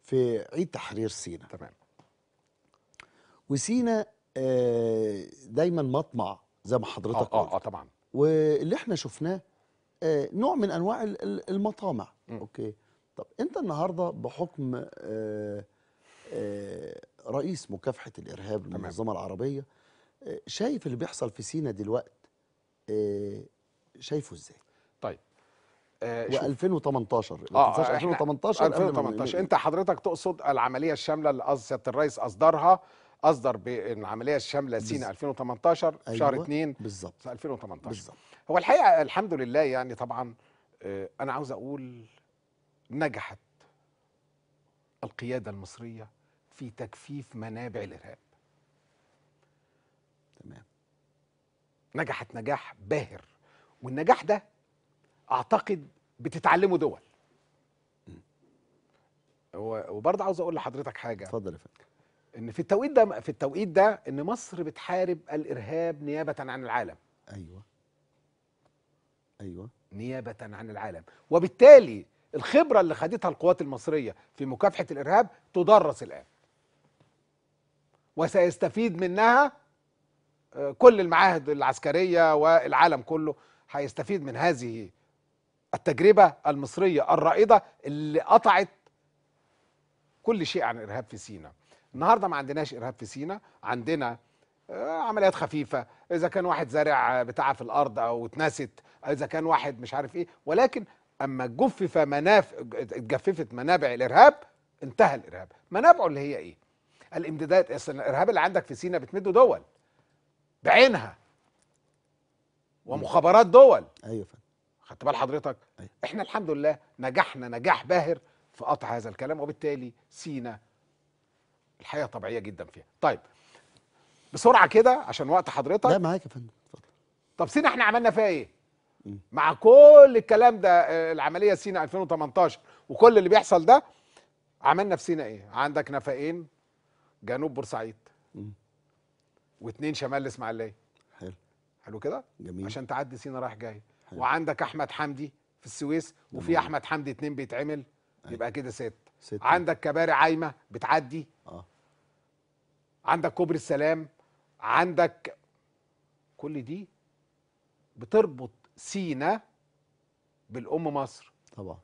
في عيد تحرير سينا تمام وسينا آه، دايما مطمع زي ما حضرتك آه، قلت اه اه طبعا واللي احنا شفناه نوع من انواع المطامع م. اوكي طب انت النهارده بحكم رئيس مكافحه الارهاب للمنظمه العربيه شايف اللي بيحصل في سينا دلوقتي آه، شايفه ازاي طيب و و2018 آه 2018 2018 آه، انت حضرتك تقصد العمليه الشامله اللي سياده الرئيس اصدرها اصدر بالعمليه الشامله سينا 2018 أيوة شهر 2 بالظبط 2018 بالظبط هو الحقيقه الحمد لله يعني طبعا آه، انا عاوز اقول نجحت القياده المصريه في تجفيف منابع الارهاب نجحت نجاح باهر والنجاح ده اعتقد بتتعلمه دول وبرضه عاوز اقول لحضرتك حاجه اتفضل يا فندم ان في التوقيت ده في التوقيت ده ان مصر بتحارب الارهاب نيابه عن العالم ايوه ايوه نيابه عن العالم وبالتالي الخبره اللي خدتها القوات المصريه في مكافحه الارهاب تدرس الان وسيستفيد منها كل المعاهد العسكريه والعالم كله هيستفيد من هذه التجربه المصريه الرائده اللي قطعت كل شيء عن الارهاب في سينا. النهارده ما عندناش ارهاب في سينا، عندنا آه، عمليات خفيفه، اذا كان واحد زارع بتاعه في الارض او اتنست، اذا كان واحد مش عارف ايه، ولكن اما جفف مناف اتجففت منابع الارهاب انتهى الارهاب، منابعه اللي هي ايه؟ الامدادات الارهاب اللي عندك في سينا بتمده دول. بعينها أيوة. ومخابرات دول ايوه فندم خدت بال حضرتك أيوة. احنا الحمد لله نجحنا نجاح باهر في قطع هذا الكلام وبالتالي سينا الحياه طبيعيه جدا فيها طيب بسرعه كده عشان وقت حضرتك لا معاك يا فندم اتفضل طب سينا احنا عملنا فيها ايه مع كل الكلام ده آه، العمليه سينا 2018 وكل اللي بيحصل ده عملنا في سينا ايه عندك نفقين جنوب بورسعيد واثنين شمال الاسماعيليه حلو حلو كده جميل عشان تعدي سينا رايح جاي حلو. وعندك احمد حمدي في السويس جميل. وفي احمد حمدي اثنين بيتعمل أي. أيوة. يبقى كده ست. ست عندك كباري عايمه بتعدي اه عندك كوبري السلام عندك كل دي بتربط سينا بالام مصر طبعا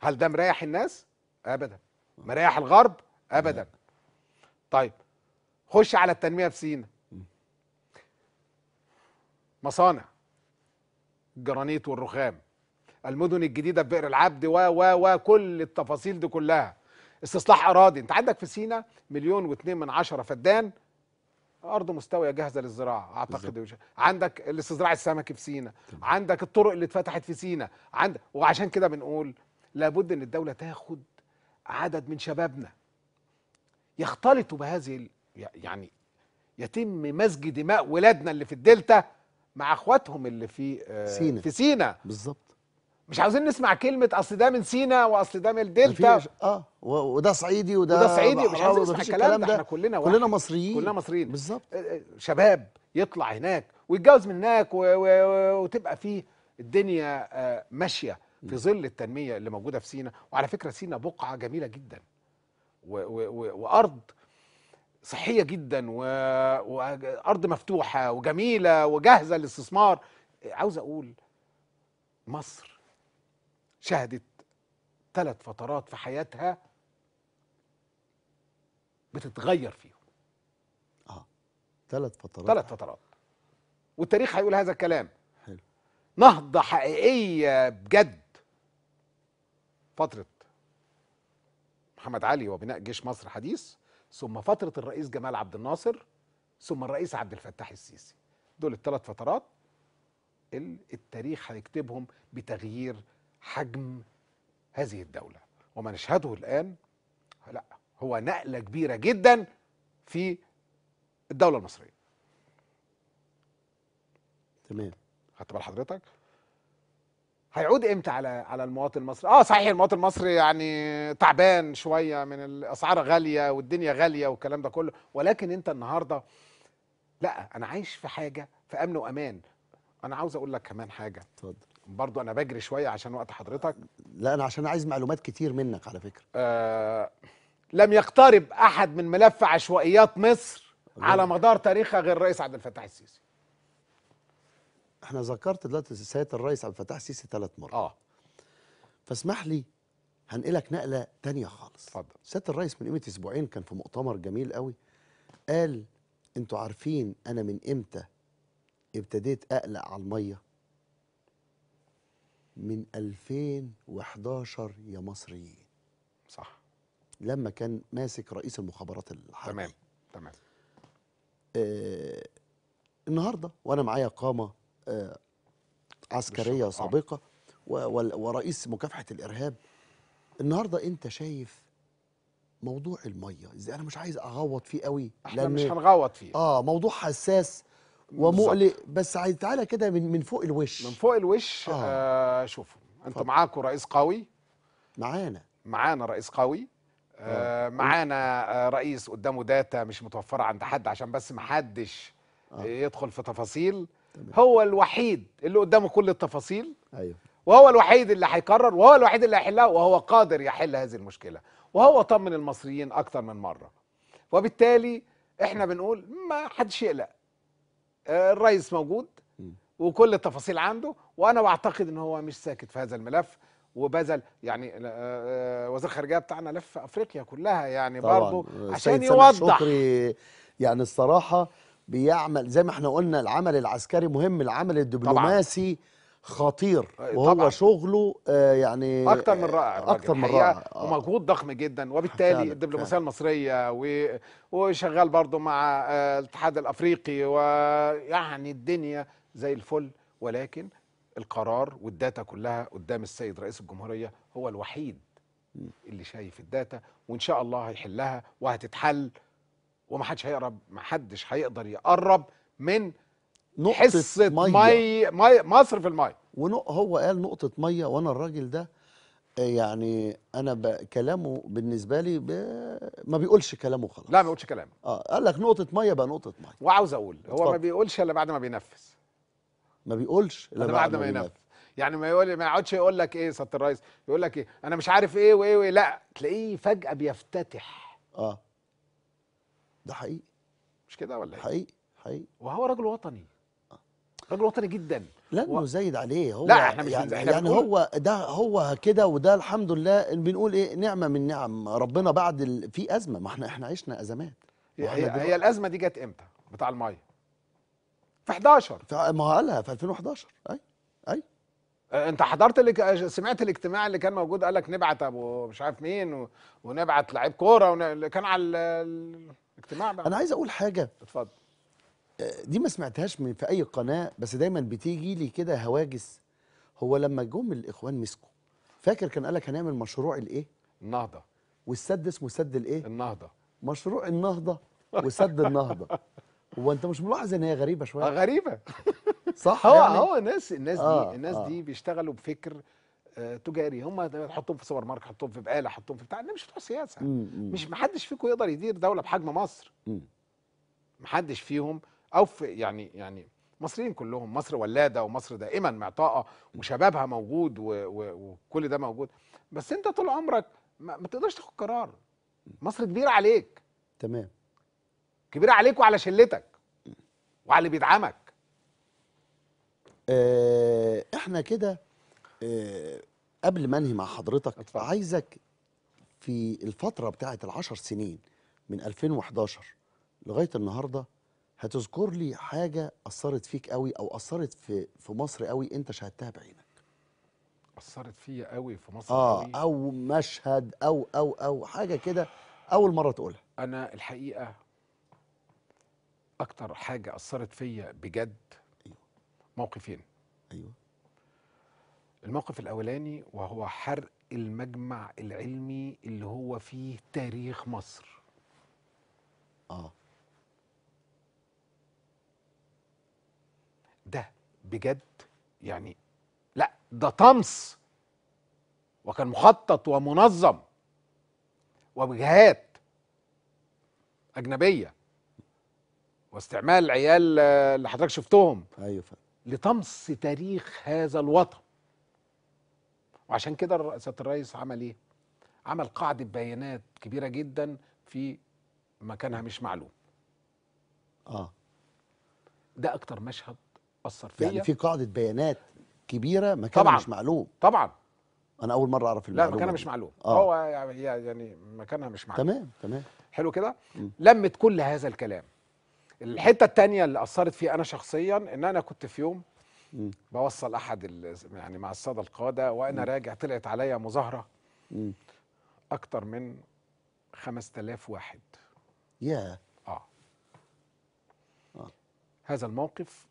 هل ده مريح الناس ابدا آه. مريح الغرب ابدا طيب خش على التنميه في سينا مصانع الجرانيت والرخام المدن الجديده في بئر العبد و و و كل التفاصيل دي كلها استصلاح اراضي انت عندك في سينا مليون واتنين من عشرة فدان ارض مستويه جاهزه للزراعه اعتقد بالزبط. عندك الاستزراع السمكي في سينا طبعا. عندك الطرق اللي اتفتحت في سينا عندك وعشان كده بنقول لابد ان الدوله تاخد عدد من شبابنا يختلطوا بهذه يعني يتم مزج دماء ولادنا اللي في الدلتا مع اخواتهم اللي في سينة. آه، سينا في سينا بالظبط مش عاوزين نسمع كلمه اصل ده من سينا واصل ده من الدلتا اه وده صعيدي وده وده صعيدي مش عاوزين نسمع الكلام ده, ده احنا كلنا واحد. كلنا مصريين كلنا مصريين بالظبط آه، آه، شباب يطلع هناك ويتجوز من هناك و... و... وتبقى فيه الدنيا ماشيه في ظل التنميه اللي موجوده في سينا وعلى فكره سينا بقعه جميله جدا و... و... و... وارض صحيه جدا و... وارض مفتوحه وجميله وجاهزه للاستثمار عاوز اقول مصر شهدت ثلاث فترات في حياتها بتتغير فيهم اه ثلاث فترات ثلاث فترات والتاريخ هيقول هذا الكلام حلو نهضه حقيقيه بجد فتره محمد علي وبناء جيش مصر حديث ثم فترة الرئيس جمال عبد الناصر ثم الرئيس عبد الفتاح السيسي دول الثلاث فترات اللي التاريخ هيكتبهم بتغيير حجم هذه الدولة وما نشهده الآن لا هو نقلة كبيرة جدا في الدولة المصرية تمام خدت بال حضرتك هيعود امتى على على المواطن المصري؟ اه صحيح المواطن المصري يعني تعبان شويه من الاسعار غاليه والدنيا غاليه والكلام ده كله، ولكن انت النهارده لا انا عايش في حاجه في امن وامان. انا عاوز اقول لك كمان حاجه. اتفضل. برضه انا بجري شويه عشان وقت حضرتك. لا انا عشان عايز معلومات كتير منك على فكره. آه لم يقترب احد من ملف عشوائيات مصر على مدار تاريخها غير الرئيس عبد الفتاح السيسي. احنا ذكرت دلوقتي سياده الرئيس عبد الفتاح السيسي ثلاث مرات اه فاسمح لي هنقلك نقله تانية خالص اتفضل سياده الرئيس من قيمه اسبوعين كان في مؤتمر جميل قوي قال انتوا عارفين انا من امتى ابتديت اقلق على الميه من 2011 يا مصريين صح لما كان ماسك رئيس المخابرات الحربية تمام تمام آه النهارده وانا معايا قامه عسكرية سابقة ورئيس مكافحة الإرهاب النهاردة أنت شايف موضوع المية إزاي أنا مش عايز أغوط فيه قوي احنا مش هنغوط فيه آه موضوع حساس ومقلق بس عايز تعالى كده من من فوق الوش من فوق الوش آه. آه شوفوا انتوا معاكم رئيس قوي معانا معانا رئيس قوي آه،, آه معانا آه رئيس قدامه داتا مش متوفره عند حد عشان بس ما حدش آه. يدخل في تفاصيل تمام. هو الوحيد اللي قدامه كل التفاصيل ايوه وهو الوحيد اللي هيقرر وهو الوحيد اللي هيحلها وهو قادر يحل هذه المشكله وهو طمن المصريين اكتر من مره وبالتالي احنا بنقول ما حدش يقلق آه، الرئيس موجود وكل التفاصيل عنده وانا بعتقد ان هو مش ساكت في هذا الملف وبذل يعني آه، آه، وزير الخارجيه بتاعنا لف افريقيا كلها يعني برضه عشان يوضح شكري يعني الصراحه بيعمل زي ما احنا قلنا العمل العسكري مهم العمل الدبلوماسي طبعا. خطير وهو طبعا. شغله آه، يعني اكتر من رائع اكتر من رائع آه. ومجهود ضخم جدا وبالتالي الدبلوماسيه المصريه و... وشغال برضه مع آه، الاتحاد الافريقي ويعني الدنيا زي الفل ولكن القرار والداتا كلها قدام السيد رئيس الجمهوريه هو الوحيد اللي شايف الداتا وان شاء الله هيحلها وهتتحل ومحدش هيقرب محدش هيقدر يقرب من نقطة حصة مية. مي في المية ونق هو قال نقطة مية وأنا الراجل ده آه، يعني أنا كلامه بالنسبة لي ب... ما بيقولش كلامه خلاص لا ما بيقولش كلامه اه قال لك نقطة مية بقى نقطة مية وعاوز أقول هو ما بيقولش إلا بعد ما بينفذ ما بيقولش إلا بعد, بعد ما بينفذ يعني ما يقول ما يقعدش يقول لك ايه يا سياده الرئيس يقول لك ايه انا مش عارف ايه وايه وايه لا تلاقيه فجاه بيفتتح اه ده حقيقي مش كده ولا إيه؟ حقيقي حقيقي وهو راجل وطني آه. راجل وطني جدا لا و... زايد عليه هو لا احنا مش يعني, احنا يعني هو ده هو كده وده الحمد لله بنقول ايه نعمه من نعم ربنا بعد ال... في ازمه ما احنا احنا عشنا ازمات هي, هي الازمه دي جت امتى بتاع الميه في 11 ما قالها في 2011 اي اي انت حضرت اللي سمعت الاجتماع اللي كان موجود قال لك نبعت ابو مش عارف مين و... ونبعت لعيب كوره ون... كان على ال... اجتماع بقى انا عايز اقول حاجه اتفضل آه، دي ما سمعتهاش من في اي قناه بس دايما بتيجي لي كده هواجس هو لما جم الاخوان مسكوا فاكر كان قال لك هنعمل مشروع الايه النهضه والسد اسمه سد الايه النهضه مشروع النهضه وسد النهضه هو انت مش ملاحظ ان هي غريبه شويه غريبه صح هو يعني؟ هو الناس الناس آه دي الناس آه دي بيشتغلوا بفكر تجاري هم حطهم في سوبر ماركت حطهم في بقاله حطهم في بتاع انما مش بتوع سياسه مش محدش فيكم يقدر يدير دوله بحجم مصر محدش فيهم او في يعني يعني مصريين كلهم مصر ولاده ومصر دائما معطاءه وشبابها موجود وكل ده موجود بس انت طول عمرك ما, تقدرش تاخد قرار مصر كبيره عليك تمام كبيره عليك وعلى شلتك وعلى اللي بيدعمك آه، احنا كده آه، قبل ما انهي مع حضرتك أتفعل. عايزك في الفتره بتاعه العشر سنين من 2011 لغايه النهارده هتذكر لي حاجه اثرت فيك قوي او اثرت في في مصر قوي انت شاهدتها بعينك اثرت فيا قوي في مصر اه قوي. او مشهد او او او حاجه كده اول مره تقولها انا الحقيقه اكتر حاجه اثرت فيا بجد أيوة. موقفين ايوه الموقف الاولاني وهو حرق المجمع العلمي اللي هو فيه تاريخ مصر اه ده بجد يعني لا ده طمس وكان مخطط ومنظم وجهات اجنبيه واستعمال عيال اللي حضرتك شفتهم ايوه لطمس تاريخ هذا الوطن وعشان كده سياده الرئيس عمل ايه؟ عمل قاعده بيانات كبيره جدا في مكانها مش معلوم. اه ده اكتر مشهد اثر فيا يعني في قاعده بيانات كبيره مكانها طبعًا مش معلوم طبعا انا اول مره اعرف المعلومه لا مكانها مش معلوم آه. هو يعني،, يعني مكانها مش معلوم تمام تمام حلو كده لمت كل هذا الكلام الحته الثانيه اللي اثرت فيها انا شخصيا ان انا كنت في يوم بوصل احد يعني مع الساده القاده وانا م. راجع طلعت عليا مظاهره اكتر من 5000 واحد يا yeah. آه. اه هذا الموقف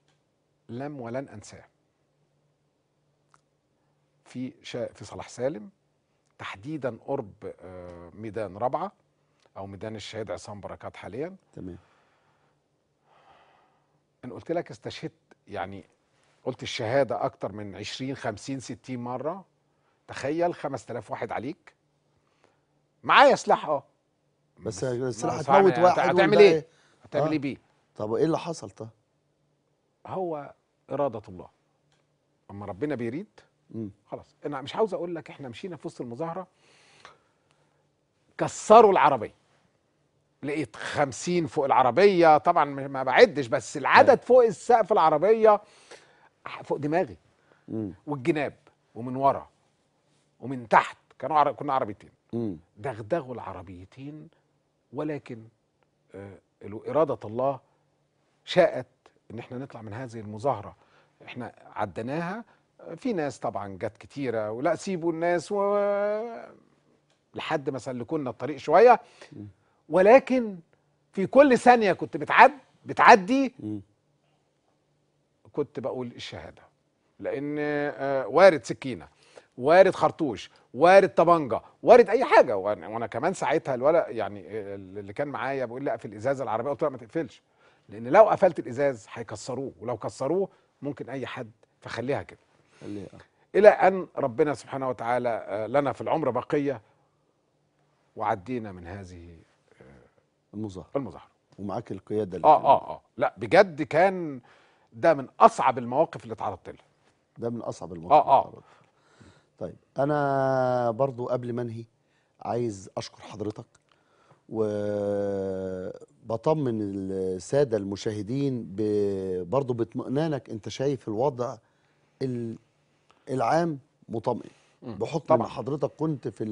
لم ولن انساه في شا... في صلاح سالم تحديدا قرب آه، ميدان رابعه او ميدان الشهيد عصام بركات حاليا تمام ان قلت لك استشهدت يعني قلت الشهادة أكتر من 20 50 60 مرة تخيل 5000 واحد عليك معايا سلاح اه بس السلاح هتموت واحد هتعمل إيه؟, ايه؟ هتعمل آه. ايه بيه؟ طب وايه اللي حصل طب؟ هو إرادة الله أما ربنا بيريد خلاص أنا مش عاوز أقول لك إحنا مشينا في وسط المظاهرة كسروا العربية لقيت خمسين فوق العربية طبعا ما بعدش بس العدد أيوه. فوق السقف العربية فوق دماغي مم. والجناب ومن ورا ومن تحت كانوا عرب كنا عربيتين دغدغوا العربيتين ولكن آه إرادة الله شاءت إن إحنا نطلع من هذه المظاهرة إحنا عدناها في ناس طبعا جت كتيرة ولا سيبوا الناس و... لحد ما سلكونا الطريق شوية ولكن في كل ثانية كنت بتعد بتعدي كنت بقول الشهاده لان آه، وارد سكينه وارد خرطوش وارد طبنجه وارد اي حاجه وانا كمان ساعتها الولد يعني آه، اللي كان معايا بيقول لي اقفل الازازه العربيه قلت له ما تقفلش لان لو قفلت الازاز هيكسروه ولو كسروه ممكن اي حد فخليها كده خليها الى ان ربنا سبحانه وتعالى آه، لنا في العمر بقيه وعدينا من هذه المظاهره المظاهره ومعاك القياده اه اه اه لا بجد كان ده من اصعب المواقف اللي اتعرضت لها ده من اصعب المواقف اه اه طيب انا برضو قبل ما انهي عايز اشكر حضرتك وبطمن الساده المشاهدين برضو باطمئنانك انت شايف الوضع العام مطمئن بحكم حضرتك كنت في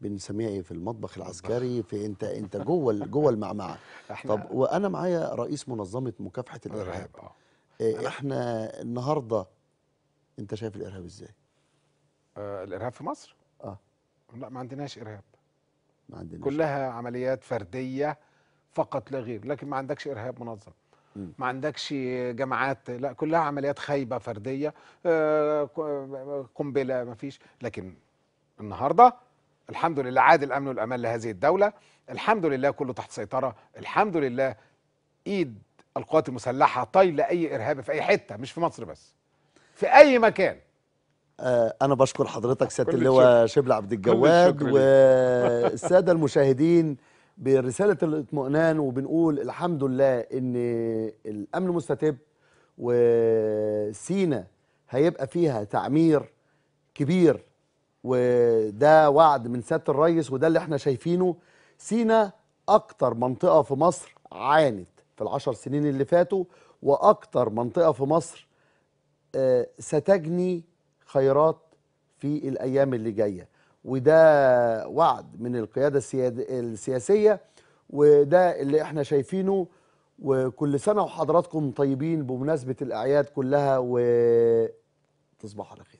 بنسميها ايه في المطبخ العسكري في انت انت جوه جوه المعمعه طب وانا معايا رئيس منظمه مكافحه الارهاب إيه احنا النهارده انت شايف الارهاب ازاي آه الارهاب في مصر اه لا ما عندناش ارهاب ما عندناش كلها عمليات فرديه فقط لا غير لكن ما عندكش ارهاب منظم ما عندكش جماعات لا كلها عمليات خايبه فرديه آه، قنبله ما فيش لكن النهارده الحمد لله عاد الامن والامان لهذه الدوله الحمد لله كله تحت سيطره الحمد لله ايد القوات المسلحه طايل اي ارهاب في اي حته مش في مصر بس في اي مكان آه، انا بشكر حضرتك سياده اللواء شبل عبد الجواد والساده المشاهدين برساله الاطمئنان وبنقول الحمد لله ان الامن مستتب وسينا هيبقى فيها تعمير كبير وده وعد من سياده الريس وده اللي احنا شايفينه سينا اكتر منطقه في مصر عانت في العشر سنين اللي فاتوا واكتر منطقه في مصر آه، ستجني خيرات في الايام اللي جايه وده وعد من القياده السياسيه وده اللي احنا شايفينه وكل سنه وحضراتكم طيبين بمناسبه الاعياد كلها وتصبحوا على خير